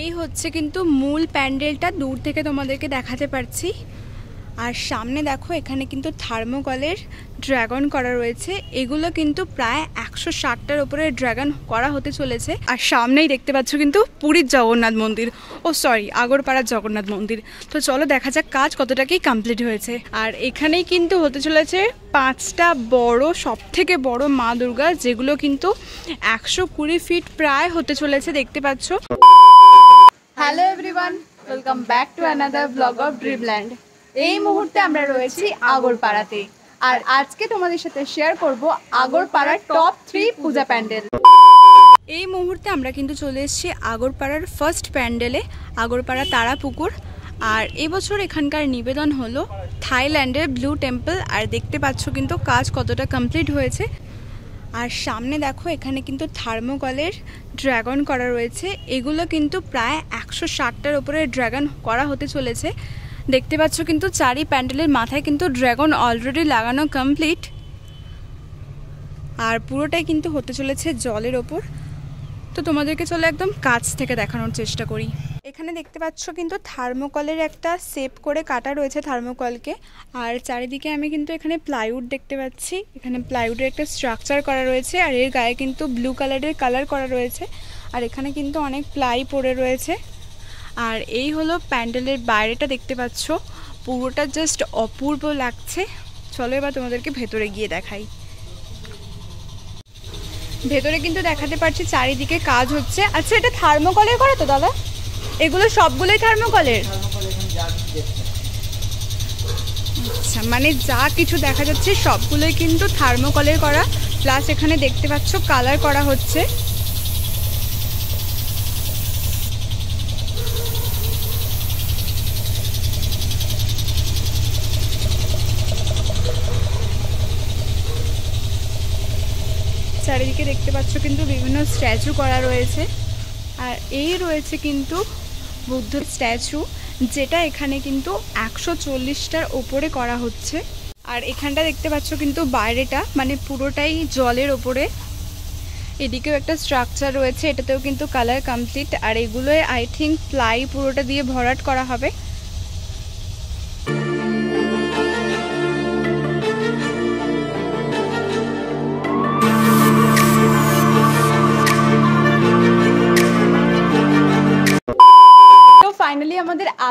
এই হচ্ছে কিন্তু মূল প্যান্ডেলটা দূর থেকে তোমাদেরকে দেখাতে পারছি আর সামনে দেখো এখানে কিন্তু থার্মোকলের ড্রাগন করা রয়েছে এগুলো কিন্তু প্রায় একশো ষাটটার উপরে ড্রাগন করা হতে চলেছে আর সামনেই দেখতে পাচ্ছ কিন্তু পুরীর জগন্নাথ মন্দির ও সরি আগরপাড়ার জগন্নাথ মন্দির তো চলো দেখা যাক কাজ কতটা কি কমপ্লিট হয়েছে আর এখানেই কিন্তু হতে চলেছে পাঁচটা বড় সব থেকে বড় মা দুর্গা যেগুলো কিন্তু একশো কুড়ি ফিট প্রায় হতে চলেছে দেখতে পাচ্ছ hello everyone welcome back to another blog of dreamland এই মুহূর্তে আমরা রয়েছি আগরপাড়াতে আর আজকে তোমাদের সাথে শেয়ার করব আগরপাড়ার টপ থ্রি পূজা প্যান্ডেল এই মুহূর্তে আমরা কিন্তু চলে এসেছি আগরপাড়ার ফার্স্ট প্যান্ডেলে আগরপাড়া তারাপুকুর আর এবছর এখানকার নিবেদন হলো থাইল্যান্ডের ব্লু টেম্পল আর দেখতে পাচ্ছ কিন্তু কাজ কতটা কমপ্লিট হয়েছে আর সামনে দেখো এখানে কিন্তু থার্মোকলের ড্রাগন করা রয়েছে এগুলো কিন্তু প্রায় একশো ষাটটার ওপরে ড্রাগন করা হতে চলেছে দেখতে পাচ্ছ কিন্তু চারি প্যান্ডেলের মাথায় কিন্তু ড্রাগন অলরেডি লাগানো কমপ্লিট আর পুরোটাই কিন্তু হতে চলেছে জলের ওপর তো তোমাদেরকে চলে একদম কাছ থেকে দেখানোর চেষ্টা করি এখানে দেখতে পাচ্ছ কিন্তু থার্মোকলের একটা সেপ করে কাটা রয়েছে থার্মোকলকে আর চারিদিকে আমি কিন্তু এখানে প্লাইউড দেখতে পাচ্ছি এখানে প্লাইউডের একটা স্ট্রাকচার করা রয়েছে আর এর গায়ে কিন্তু ব্লু কালারের কালার করা রয়েছে আর এখানে কিন্তু অনেক প্লাই পড়ে রয়েছে আর এই হলো প্যান্ডেলের বাইরেটা দেখতে পাচ্ছ পুরোটা জাস্ট অপূর্ব লাগছে চলো এবার তোমাদেরকে ভেতরে গিয়ে দেখাই ভেতরে কিন্তু দেখাতে পারছি চারিদিকে কাজ হচ্ছে আচ্ছা এটা থার্মোকলের করে তো দাদা এগুলো সবগুলোই থার্মোকলের আচ্ছা মানে যা কিছু দেখা যাচ্ছে সবগুলোই কিন্তু থার্মোকলের করা প্লাস এখানে দেখতে পাচ্ছ কালার করা হচ্ছে চারিদিকে দেখতে পাচ্ছ কিন্তু বিভিন্ন স্ট্যাচু করা রয়েছে আর এই রয়েছে কিন্তু বুদ্ধ স্ট্যাচু যেটা এখানে কিন্তু একশো চল্লিশটার ওপরে করা হচ্ছে আর এখানটা দেখতে পাচ্ছ কিন্তু বাইরেটা মানে পুরোটাই জলের ওপরে এদিকেও একটা স্ট্রাকচার রয়েছে এটাতেও কিন্তু কালার কমপ্লিট আর এগুলোয় আই থিঙ্ক প্লাই পুরোটা দিয়ে ভরাট করা হবে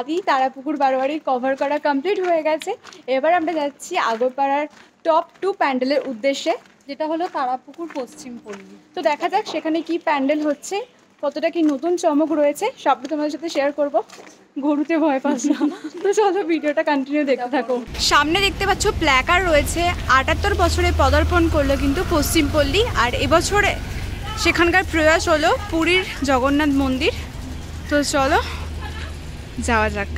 আগেই তারাপুকুর বারোয়ারি কভার করা কমপ্লিট হয়ে গেছে এবার আমরা যাচ্ছি আগরপাড়ার টপ টু প্যান্ডেলের উদ্দেশ্যে যেটা হলো তারাপুকুর পশ্চিম পল্লী তো দেখা যাক সেখানে কি প্যান্ডেল হচ্ছে কতটা কি নতুন চমক রয়েছে সবটা তোমাদের সাথে শেয়ার করব গরুতে ভয় পাস না তো চলো ভিডিওটা কন্টিনিউ দেখতে থাকো সামনে দেখতে পাচ্ছ প্ল্যাকার রয়েছে আটাত্তর বছরে পদার্পণ করলো কিন্তু পশ্চিমপল্লী আর এবছরে সেখানকার প্রয়াস হলো পুরীর জগন্নাথ মন্দির তো চলো যাওয়া যাক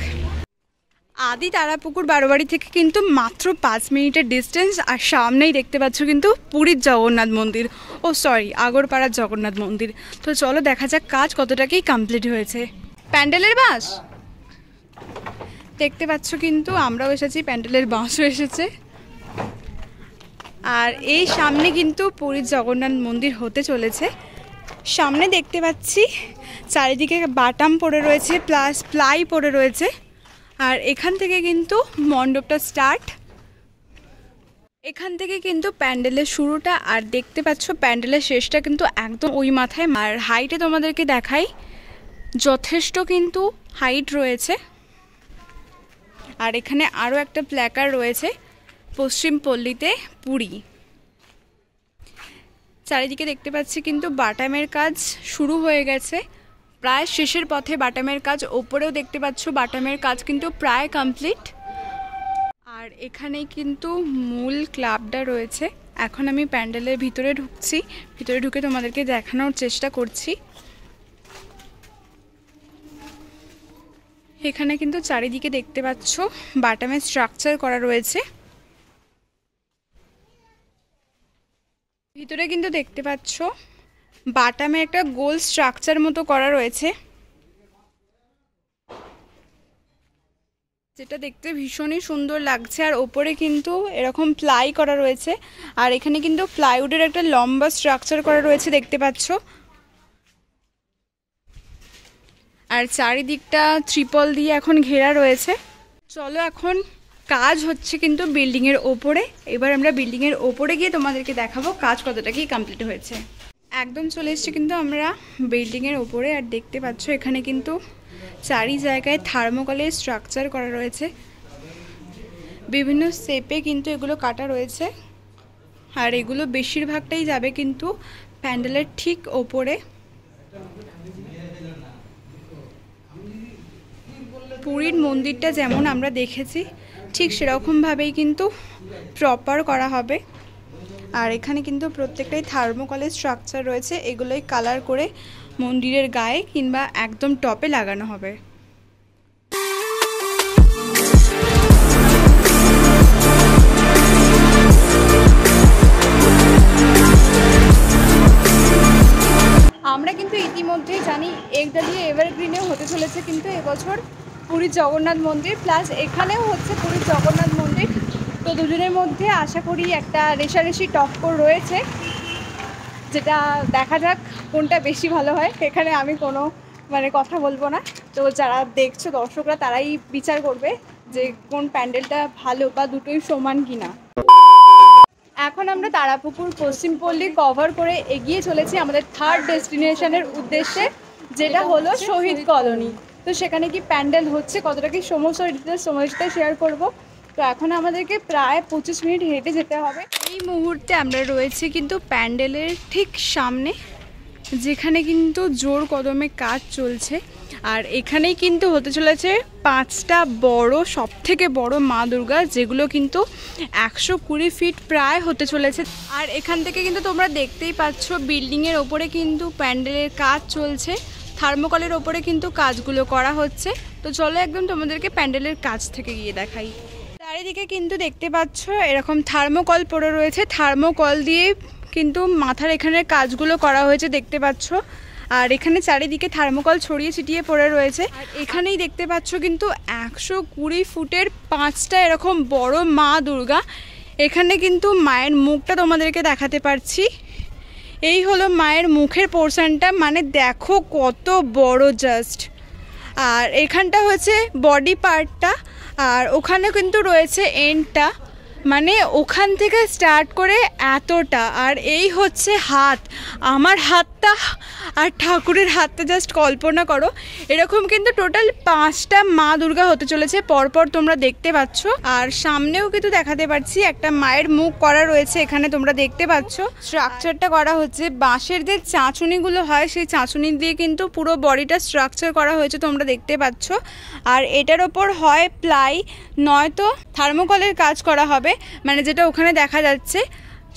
আদি তারাপুকুর বারোবাড়ি থেকে কিন্তু মাত্র পাঁচ মিনিটের ডিস্টেন্স আর সামনেই দেখতে পাচ্ছ কিন্তু পুরীর জগন্নাথ মন্দির ও সরি আগরপাড়ার জগন্নাথ মন্দির তো চলো দেখা যাক কাজ কতটাকেই কমপ্লিট হয়েছে প্যান্ডেলের বাস দেখতে পাচ্ছ কিন্তু আমরাও এসেছি প্যান্ডেলের বাঁশও এসেছে আর এই সামনে কিন্তু পুরীর জগন্নাথ মন্দির হতে চলেছে সামনে দেখতে পাচ্ছি চারিদিকে বাটাম পড়ে রয়েছে প্লাস প্লাই পড়ে রয়েছে আর এখান থেকে কিন্তু মণ্ডপটা স্টার্ট এখান থেকে কিন্তু প্যান্ডেলের শুরুটা আর দেখতে পাচ্ছ প্যান্ডেলের শেষটা কিন্তু একদম ওই মাথায় আর হাইটে তোমাদেরকে দেখাই যথেষ্ট কিন্তু হাইট রয়েছে আর এখানে আরও একটা প্ল্যাকার রয়েছে পশ্চিমপল্লীতে পুরী চারিদিকে দেখতে পাচ্ছি কিন্তু বাটামের কাজ শুরু হয়ে গেছে প্রায় শেষের পথে বাটামের কাজ ওপরেও দেখতে পাচ্ছ বাটামের কাজ কিন্তু প্রায় কমপ্লিট আর এখানে কিন্তু মূল ক্লাবটা রয়েছে এখন আমি প্যান্ডেলের ভিতরে ঢুকছি ভিতরে ঢুকে তোমাদেরকে দেখানোর চেষ্টা করছি এখানে কিন্তু চারিদিকে দেখতে পাচ্ছ বাটামের স্ট্রাকচার করা রয়েছে ভিতরে কিন্তু দেখতে পাচ্ছ বাটামে একটা গোল স্ট্রাকচার মতো করা রয়েছে যেটা দেখতে ভীষণই সুন্দর লাগছে আর ওপরে কিন্তু এরকম প্লাই করা রয়েছে আর এখানে কিন্তু প্লাইউডের একটা লম্বা স্ট্রাকচার করা রয়েছে দেখতে পাচ্ছ আর চারিদিকটা ত্রিপল দিয়ে এখন ঘেরা রয়েছে চলো এখন কাজ হচ্ছে কিন্তু বিল্ডিংয়ের ওপরে এবার আমরা বিল্ডিংয়ের ওপরে গিয়ে তোমাদেরকে দেখাবো কাজ কতটা কি কমপ্লিট হয়েছে একদম চলে এসছে কিন্তু আমরা বিল্ডিংয়ের ওপরে আর দেখতে পাচ্ছ এখানে কিন্তু চারি জায়গায় থার্মোকলের স্ট্রাকচার করা রয়েছে বিভিন্ন শেপে কিন্তু এগুলো কাটা রয়েছে আর এগুলো বেশিরভাগটাই যাবে কিন্তু প্যান্ডেলের ঠিক ওপরে পুরীর মন্দিরটা যেমন আমরা দেখেছি ঠিক সেরকমভাবেই কিন্তু প্রপার করা হবে আর এখানে কিন্তু প্রত্যেকটাই থার্মোকলের স্ট্রাকচার রয়েছে এগুলোই কালার করে মন্দিরের গায়ে কিংবা একদম টপে লাগানো হবে আমরা কিন্তু ইতিমধ্যেই জানি এক দাঁড়িয়ে এভারগ্রিনে হতে চলেছে কিন্তু এবছর পুরীর জগন্নাথ মন্দির প্লাস এখানেও হচ্ছে পুরীর জগন্নাথ মন্দির তো দুজনের মধ্যে আশা করি একটা রেশারেশি টক্কর রয়েছে যেটা দেখা যাক কোনটা বেশি ভালো হয় এখানে আমি কোনো মানে কথা বলবো না তো যারা দেখছো দর্শকরা তারাই বিচার করবে যে কোন প্যান্ডেলটা ভালো বা দুটোই সমান কিনা এখন আমরা তারাপুকুর পশ্চিমপল্লী কভার করে এগিয়ে চলেছি আমাদের থার্ড ডেস্টিনেশনের উদ্দেশ্যে যেটা হলো শহীদ কলোনি তো সেখানে কি প্যান্ডেল হচ্ছে কতটা কি সমস্যা ডিটেলস সময়ের সাথে শেয়ার করব তো এখন আমাদেরকে প্রায় পঁচিশ মিনিট হেঁটে যেতে হবে এই মুহূর্তে আমরা রয়েছি কিন্তু প্যান্ডেলের ঠিক সামনে যেখানে কিন্তু জোর কদমে কাজ চলছে আর এখানেই কিন্তু হতে চলেছে পাঁচটা বড় সব থেকে বড় মা দুর্গা যেগুলো কিন্তু একশো কুড়ি ফিট প্রায় হতে চলেছে আর এখান থেকে কিন্তু তোমরা দেখতেই পাচ্ছ বিল্ডিংয়ের ওপরে কিন্তু প্যান্ডেলের কাজ চলছে থার্মোকলের ওপরে কিন্তু কাজগুলো করা হচ্ছে তো চলো একদম তোমাদেরকে প্যান্ডেলের কাজ থেকে গিয়ে দেখাই চারিদিকে কিন্তু দেখতে পাচ্ছ এরকম থার্মোকল পড়ে রয়েছে থার্মোকল দিয়ে কিন্তু মাথার এখানে কাজগুলো করা হয়েছে দেখতে পাচ্ছ আর এখানে চারিদিকে থার্মোকল ছড়িয়ে ছিটিয়ে পড়ে রয়েছে এখানেই দেখতে পাচ্ছ কিন্তু একশো কুড়ি ফুটের পাঁচটা এরকম বড় মা দুর্গা এখানে কিন্তু মায়ের মুখটা তোমাদেরকে দেখাতে পারছি এই হলো মায়ের মুখের পোর্শনটা মানে দেখো কত বড় জাস্ট আর এখানটা হয়েছে বডি পার্টটা আর ওখানে কিন্তু রয়েছে এন্ডটা মানে ওখান থেকে স্টার্ট করে এতটা আর এই হচ্ছে হাত আমার হাতটা আর ঠাকুরের হাতটা জাস্ট কল্পনা করো এরকম কিন্তু টোটাল পাঁচটা মা দুর্গা হতে চলেছে পরপর তোমরা দেখতে পাচ্ছ আর সামনেও কিন্তু দেখাতে পারছি একটা মায়ের মুখ করা রয়েছে এখানে তোমরা দেখতে পাচ্ছ স্ট্রাকচারটা করা হচ্ছে বাঁশের যে চাঁচুনিগুলো হয় সেই চাঁচুনি দিয়ে কিন্তু পুরো বডিটা স্ট্রাকচার করা হয়েছে তোমরা দেখতে পাচ্ছ আর এটার ওপর হয় প্লাই নয়তো থার্মোকলের কাজ করা হবে মানে যেটা ওখানে দেখা যাচ্ছে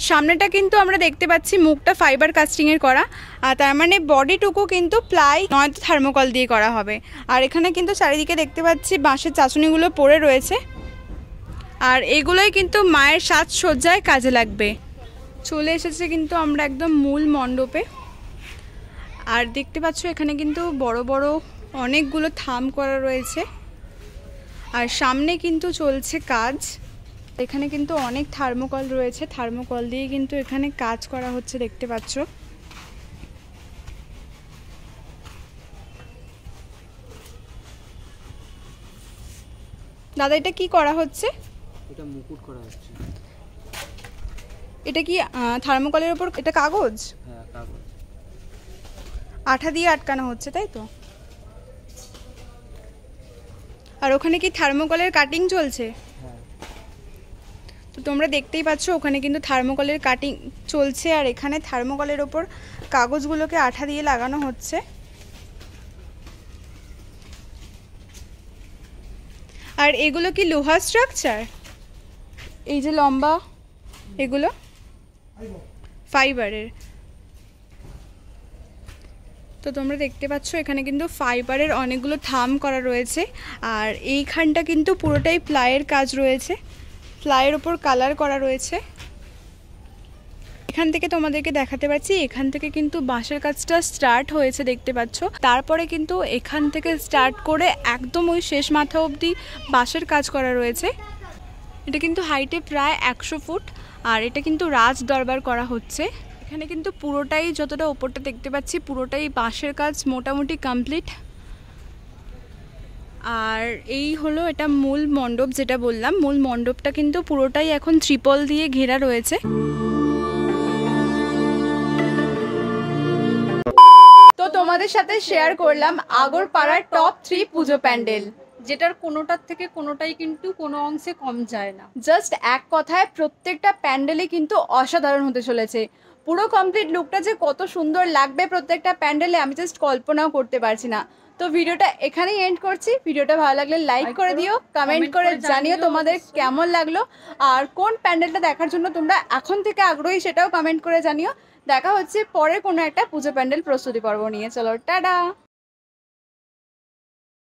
সামনেটা কিন্তু আমরা দেখতে পাচ্ছি মুখটা ফাইবার কাস্টিংয়ের করা আর তার মানে বডিটুকু কিন্তু প্লাই নয়তো থার্মোকল দিয়ে করা হবে আর এখানে কিন্তু চারিদিকে দেখতে পাচ্ছি বাঁশের চাচুনিগুলো পড়ে রয়েছে আর এগুলোই কিন্তু মায়ের সাজসজ্জায় কাজে লাগবে চলে এসেছে কিন্তু আমরা একদম মূল মণ্ডপে আর দেখতে পাচ্ছ এখানে কিন্তু বড় বড় অনেকগুলো থাম করা রয়েছে আর সামনে কিন্তু চলছে কাজ এখানে কিন্তু অনেক থার্মোকল রয়েছে থার্মোকল দিয়ে কিন্তু এখানে কাজ করা হচ্ছে দেখতে পাচ্ছ দাদা এটা কি করা হচ্ছে এটা মুকুট করা হচ্ছে এটা কি থার্মোকলের উপর এটা কাগজ হ্যাঁ কাগজ আঠা দিয়ে আটকানো হচ্ছে তাই তো আর ওখানে কি থার্মোকলের কাটিং চলছে তো তোমরা দেখতেই পাচ্ছ ওখানে কিন্তু থার্মোকলের কাটিং চলছে আর এখানে থার্মোকলের ওপর কাগজগুলোকে আঠা দিয়ে লাগানো হচ্ছে আর এগুলো কি লোহা স্ট্রাকচার এই যে লম্বা এগুলো ফাইবারের তো তোমরা দেখতে পাচ্ছ এখানে কিন্তু ফাইবারের অনেকগুলো থাম করা রয়েছে আর এইখানটা কিন্তু পুরোটাই প্লায়ের কাজ রয়েছে ফ্লাইয়ের ওপর কালার করা রয়েছে এখান থেকে তোমাদেরকে দেখাতে পারছি এখান থেকে কিন্তু বাঁশের কাজটা স্টার্ট হয়েছে দেখতে পাচ্ছ তারপরে কিন্তু এখান থেকে স্টার্ট করে একদম ওই শেষ মাথা অবধি বাঁশের কাজ করা রয়েছে এটা কিন্তু হাইটে প্রায় একশো ফুট আর এটা কিন্তু রাজ দরবার করা হচ্ছে এখানে কিন্তু পুরোটাই যতটা ওপরটা দেখতে পাচ্ছি পুরোটাই বাঁশের কাজ মোটামুটি কমপ্লিট আর এই হলো এটা মূল মণ্ডপ যেটা বললাম মূল মণ্ডপটা কিন্তু পুরোটাই এখন ত্রিপল দিয়ে ঘেরা রয়েছে তো তোমাদের সাথে শেয়ার করলাম আগরপাড়ার টপ থ্রি পুজো প্যান্ডেল যেটার কোনোটার থেকে কোনোটাই কিন্তু কোনো অংশে কম যায় না জাস্ট এক কথায় প্রত্যেকটা প্যান্ডেলই কিন্তু অসাধারণ হতে চলেছে পুরো কমপ্লিট লুকটা যে কত সুন্দর লাগবে প্রত্যেকটা প্যান্ডেলে আমি জাস্ট কল্পনাও করতে পারছি না তো ভিডিওটা এখানেই এন্ড করছি ভিডিওটা ভালো লাগলে লাইক করে দিও কমেন্ট করে জানিও তোমাদের কেমন লাগলো আর কোন প্যান্ডেলটা দেখার জন্য তোমরা এখন থেকে আগ্রহী সেটাও কমেন্ট করে জানিও দেখা হচ্ছে পরে কোনো একটা পুজো প্যান্ডেল প্রস্তুতি পর্ব নিয়ে চলো টাটা